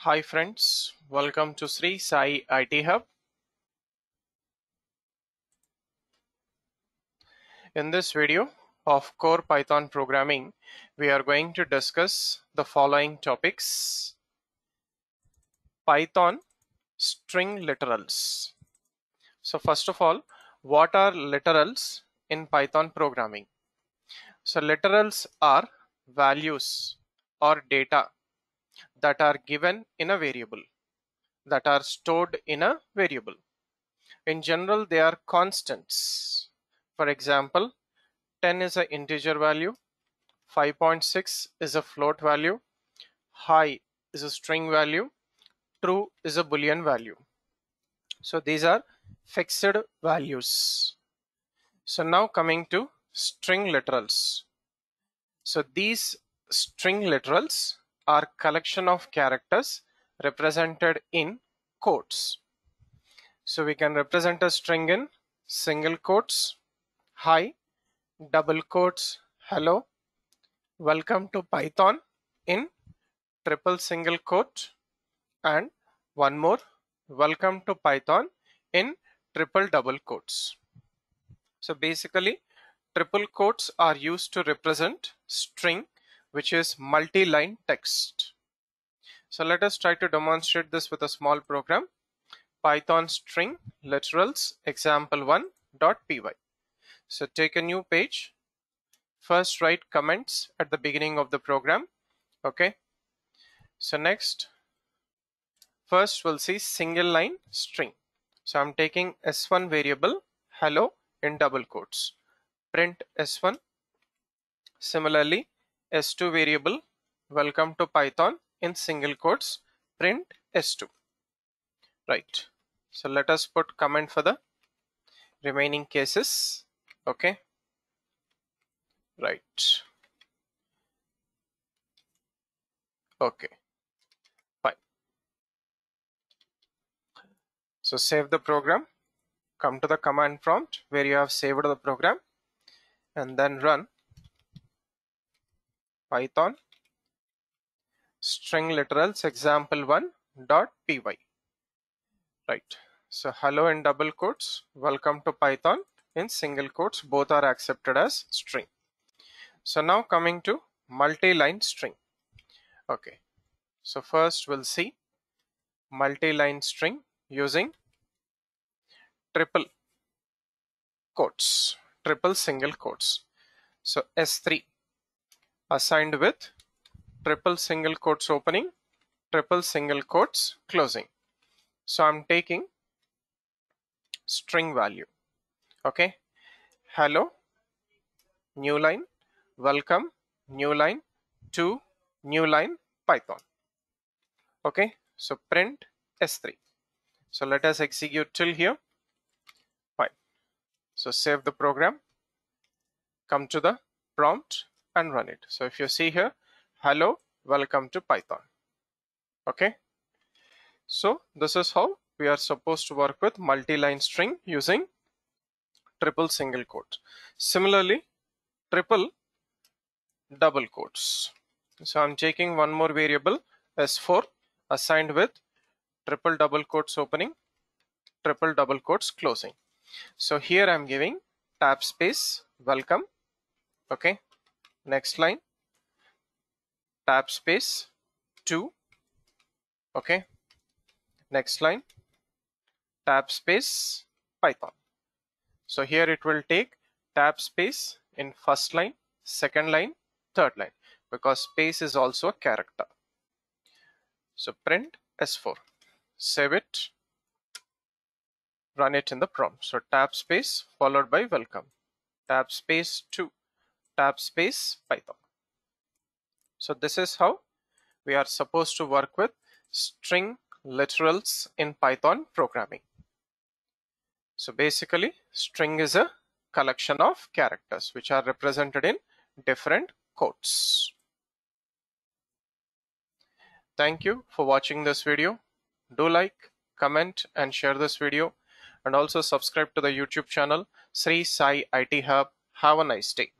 Hi friends, welcome to Sri Sai IT Hub. In this video of core Python programming, we are going to discuss the following topics. Python string literals. So first of all, what are literals in Python programming? So literals are values or data that are given in a variable that are stored in a variable. In general, they are constants. For example, 10 is an integer value, 5.6 is a float value, high is a string value, true is a boolean value. So these are fixed values. So now coming to string literals. So these string literals are collection of characters represented in quotes. So we can represent a string in single quotes, hi, double quotes, hello, welcome to Python in triple single quote and one more welcome to Python in triple double quotes. So basically triple quotes are used to represent string which is multi-line text. So let us try to demonstrate this with a small program. Python string literals example one .py. So take a new page. First write comments at the beginning of the program. Okay. So next, first we'll see single line string. So I'm taking S1 variable hello in double quotes. Print S1. Similarly, s2 variable welcome to python in single quotes print s2 right so let us put comment for the remaining cases okay right okay fine so save the program come to the command prompt where you have saved the program and then run python string literals example one dot py right so hello in double quotes welcome to python in single quotes both are accepted as string so now coming to multi-line string okay so first we'll see multi-line string using triple quotes triple single quotes so s3 assigned with triple single quotes opening, triple single quotes closing. So I'm taking string value. Okay. Hello, new line, welcome, new line, to new line, Python. Okay. So print S3. So let us execute till here. Fine. So save the program. Come to the prompt and run it. So if you see here, hello, welcome to Python. Okay. So this is how we are supposed to work with multi-line string using triple single quote. Similarly, triple double quotes. So I'm taking one more variable S4 assigned with triple double quotes opening, triple double quotes closing. So here I'm giving tab space welcome. Okay next line tab space 2 okay next line tab space python so here it will take tab space in first line second line third line because space is also a character so print s4 save it run it in the prompt so tab space followed by welcome tab space 2 tab space Python. So this is how we are supposed to work with string literals in Python programming. So basically string is a collection of characters which are represented in different quotes. Thank you for watching this video. Do like, comment and share this video and also subscribe to the YouTube channel Sri Sai IT Hub. Have a nice day.